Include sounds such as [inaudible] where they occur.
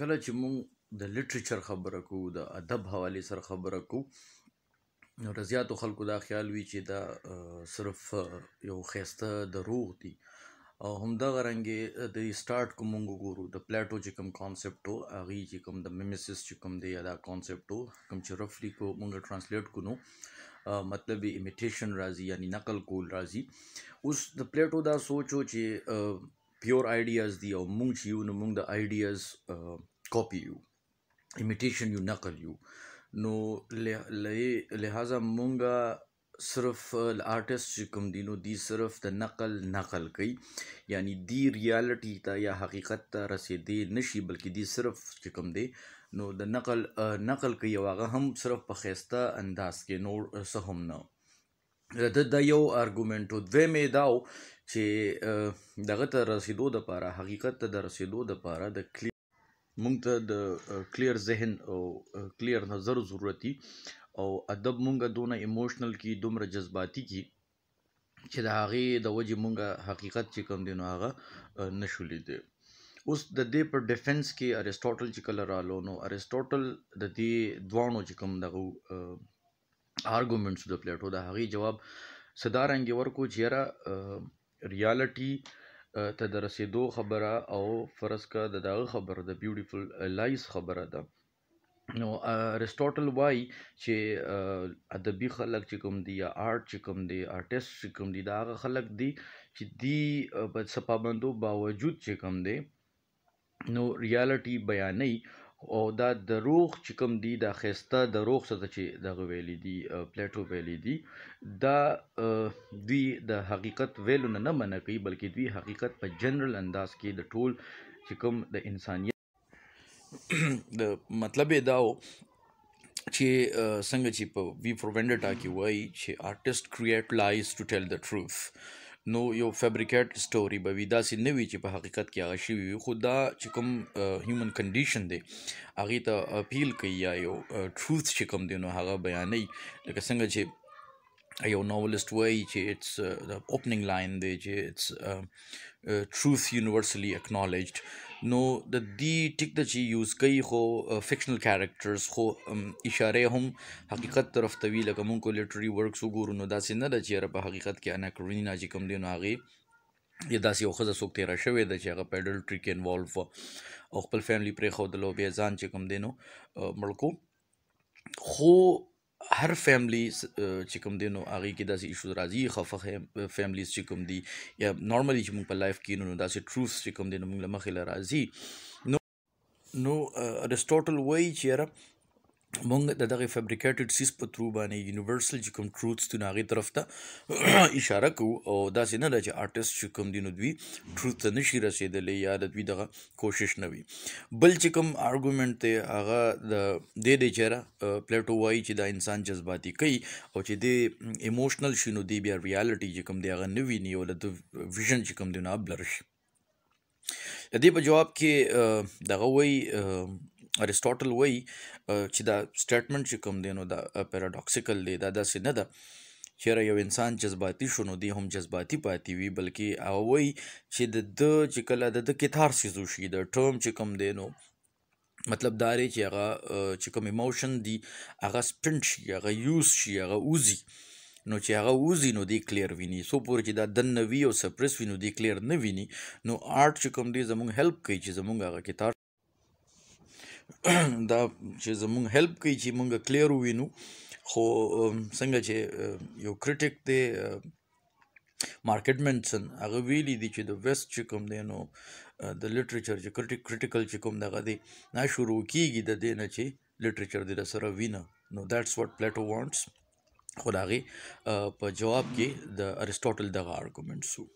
کله چې مونږ د لټریچر خبره کوو د ادب حواله سره خبره کوو نو رضیاتو خلکو دا خیال وی چې دا صرف یو خيسته دروغ دی او همدغه رنګه د سٹارټ کوم ګورو د پلیټو چې کوم کانسپټ او اغي چې کوم د میمیسس چې کوم دی دا کانسپټ او کوم چې رفلی کو مونږ ترانسلیټ کونو مطلب ایمیټیشن راځي یعنی نقل کول راځي اوس د پلیټو دا سوچو چې پیور آئیډیاز دی او مونږ چې یو نو مونږ د آئیډیاز کاپی یو امیټیشن یو نقل یو نو لہذا مونږه صرف آرټست چې کوم دي نو دی صرف د نقل نقل کوي یعنی دی ریالټی ته یا حقیقت ته رسیدې نشي بلکې دی صرف چې کوم دی نو د نقل نقل کوي او هغه هم صرف په خسته انداز کې نور څه هم نه د د یو ارګومنت او دوی مې داو چې دغه ته رسیدو د لپاره حقیقت ته د رسیدو د لپاره د مونږ ته د کلیر ذهن او کلیر نظر ضرورت دي او ادب مونږه دونه ایموشنل کی دومره جذباتي کی چې د هغه د وجه مونږه حقیقت چې کوم دینو هغه نشولې دي اوس د دې پر ډیفنس کې ارسټوټل چې کله رالو نو ارسټوټل د دې دوانو چې کوم دغه آرګومنټس د پلیټو د هغه جواب صدارنګ ورکو چیرې ریالټي ته د رسیدو خبره او فرض کا د دغه خبره د بیوټیفل لایز خبره ده نو ارسټوټل وای چې ادبي خلک چې کوم دي یا آرټ چې کوم دي آرټیست چې کوم دي دا خلک دي چې دی په سپابندو باوجود چې کوم دي نو ریالټي بیانې او دا دروغ چې کوم دی دا خسته دروغ څه چې دغه ویلې دی پلیټو ویلې دی دا دوی د حقیقت ویلو نه منع کوي بلکې دوی حقیقت په جنرال انداز کې د ټول چې کوم د انسانیت [clears throat] د مطلب دا و چې څنګه چې په وی فور ونډرټا کې وایي چې آرټست کریټ لایز ټو ټل د ټروث نو یو فیبریکیټ سټوري به وي دا سي نه وي چې په حقیقت کې هغه شی وي خو دا چې کوم هیومن کنډیشن دی هغه ته اپیل کوي یا یو ټروث چې کوم دی نو هغه بیانوي لکه څنګه چې یو ناولست وایي چې اټس د اوپننګ لاين دی چې اټس ټروث یونیورسلي اکنالجډ نو د دې ټیک د چې یوز کوي خو فکشنل کیریکٹرز خو اشاره هم حقیقت طرف ته وی لکه مونږ کو لټري ورکس وګورو نو دا سینه ده چې په حقیقت کې انا کرونینا چې کوم دی نو هغه یا داسې یو خزه څوک تیرا شوی د چې هغه پیډل ټریک انوالو او خپل فیملی پرې خو د لو بیا ځان چې کوم دی نو ملکو خو هر فیملی چې کوم دی نو هغه کې داسې ایشوز راځي خفه فیملیز چې کوم دی یا نارملی چې موږ په لایف کې نو داسې ټروث چې کوم دی نو موږ لمخې راځي نو نو ارسټوټل وایي چې مونږ د دغه فابریکیټډ سیس په ترو باندې یونیورسل چې کوم ټروتس ته ناغي طرف ته [clears throat] اشاره کو او دا څنګه نه چې آرټست چې کوم دینو دوی ټروت ته نشي رسیدلی یا د دوی دغه کوشش نه وي بل چې کوم ارګومنت ته هغه د دې د چیرې پلیټو وایي چې دا انسان جذباتي کوي او چې د ایموشنل شینو دی بیا ریالټي چې کوم دی هغه نه ویني او د ویژن چې کوم دی نه بلرش د دې په جواب کې دغه وایي ارسټوټل وایي چې دا سټیټمنټ چې کوم دی نو دا پیراډاکسیکل دی دا داسې نه ده چیرې یو انسان جذباتي شونه دی هم جذباتي پاتې وي بلکې هغه وایي چې د د چې کله د د کتارسیس وشي د ټرم چې کوم دی نو مطلب دا لري چې هغه چې کوم ایموشن دی هغه سپرنټ شي هغه یوز شي هغه اوزي نو چې هغه وزي نو دی کلیر ویني سو پورې چې دا دن نوي او سپرس وینو دی کلیر نه ویني نو آرټ چې کوم دی زمونږ هیلپ کوي چې زمونږ هغه کتار [clears throat] دا چې زمونږ هیلپ کوي چې مونږ کلیر وینو خو څنګه چې یو کرټیک دی مارکیټ منسن هغه ویلي دي چې د ویست چې کوم دی نو د لټریچر چې کرټیک کرټیکل چې کوم دغه دی نه شروع کیږي د دې نه چې لټریچر دې سره وینه نو دیټس واټ پلیټو وانټس خو دغه په جواب کې د ارسټوټل دغه ارګومنټ سو